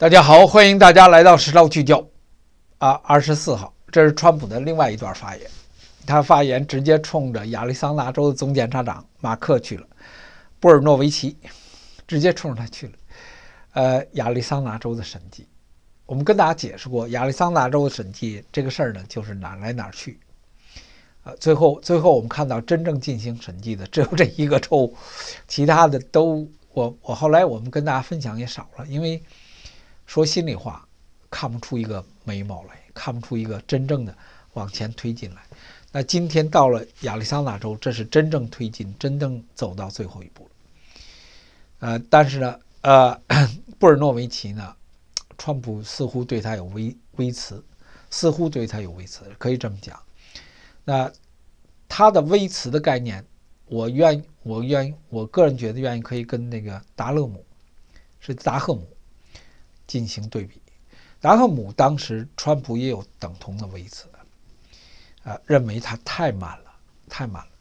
大家好，欢迎大家来到时事聚焦。啊，二十四号，这是川普的另外一段发言。他发言直接冲着亚利桑那州的总检察长马克去了，波尔诺维奇直接冲着他去了。呃，亚利桑那州的审计，我们跟大家解释过，亚利桑那州的审计这个事儿呢，就是哪儿来哪儿去。呃，最后最后我们看到，真正进行审计的只有这一个州，其他的都我我后来我们跟大家分享也少了，因为。说心里话，看不出一个眉毛来，看不出一个真正的往前推进来。那今天到了亚利桑那州，这是真正推进，真正走到最后一步了。呃，但是呢，呃，布尔诺维奇呢，川普似乎对他有微微词，似乎对他有微词，可以这么讲。那他的微词的概念，我愿我愿我个人觉得愿意可以跟那个达勒姆，是达赫姆。进行对比，达赫姆当时，川普也有等同的微词，呃，认为他太慢了，太慢了。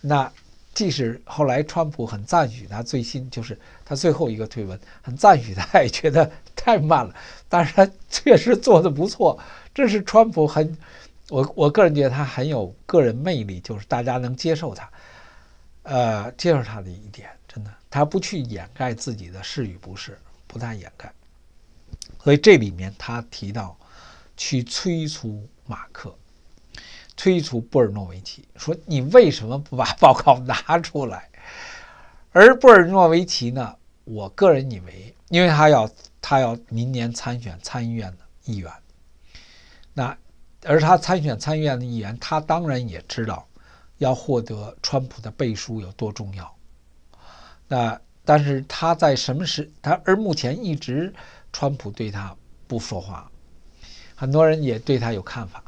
那即使后来川普很赞许他，最新就是他最后一个推文很赞许他，也觉得太慢了。但是他确实做的不错，这是川普很，我我个人觉得他很有个人魅力，就是大家能接受他，呃，接受他的一点，真的，他不去掩盖自己的是与不是，不太掩盖。所以这里面他提到，去催促马克，催促布尔诺维奇，说你为什么不把报告拿出来？而布尔诺维奇呢，我个人以为，因为他要他要明年参选参议院的议员，那而他参选参议院的议员，他当然也知道要获得川普的背书有多重要。那但是他在什么时，他而目前一直，川普对他不说话，很多人也对他有看法，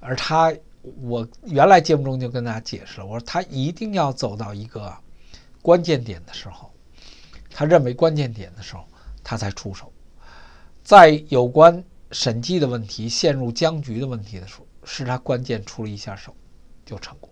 而他，我原来节目中就跟大家解释了，我说他一定要走到一个关键点的时候，他认为关键点的时候，他才出手，在有关审计的问题陷入僵局的问题的时候，是他关键出了一下手就成功。